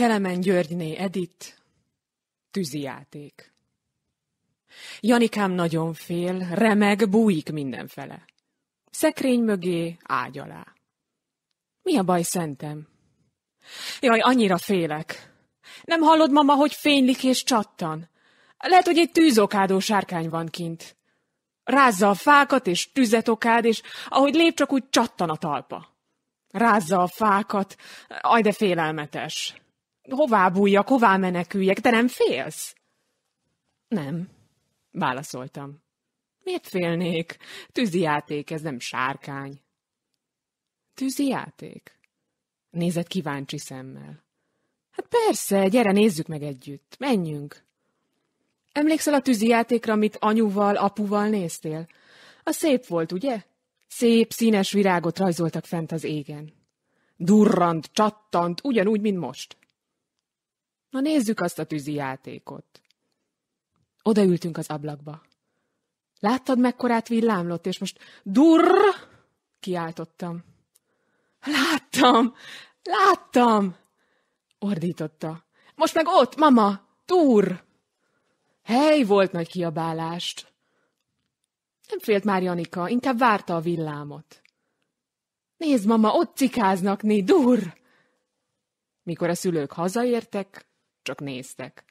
Kelemen Györgyné Edit, tűzijáték. Janikám nagyon fél, remeg, bújik mindenfele. Szekrény mögé, ágy alá. Mi a baj, szentem? Jaj, annyira félek. Nem hallod, mama, hogy fénylik és csattan? Lehet, hogy egy tűzokádó sárkány van kint. Rázza a fákat, és tüzet okád, és ahogy lép, csak úgy csattan a talpa. Rázza a fákat, ajde de félelmetes hová bújjak, hová meneküljek, de nem félsz? Nem, válaszoltam. Miért félnék? Tűzi játék, ez nem sárkány. Tűzi játék? Nézett kíváncsi szemmel. Hát persze, gyere, nézzük meg együtt. Menjünk. Emlékszel a tűzi játékra, amit anyuval, apuval néztél? A szép volt, ugye? Szép, színes virágot rajzoltak fent az égen. Durrant, csattant, ugyanúgy, mint most. Na nézzük azt a tűzi játékot. Odaültünk az ablakba. Láttad, mekkorát villámlott, és most durr! Kiáltottam. Láttam! Láttam! Ordította. Most meg ott, mama! Túr! Hely volt nagy kiabálást. Nem félt már Janika, inkább várta a villámot. Nézd, mama, ott cikáznak, né, durr! Mikor a szülők hazaértek, csak néztek.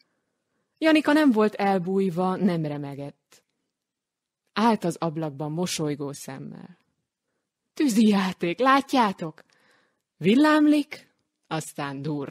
Janika nem volt elbújva, nem remegett. Állt az ablakban mosolygó szemmel. Tűzi játék, látjátok? Villámlik, aztán durr.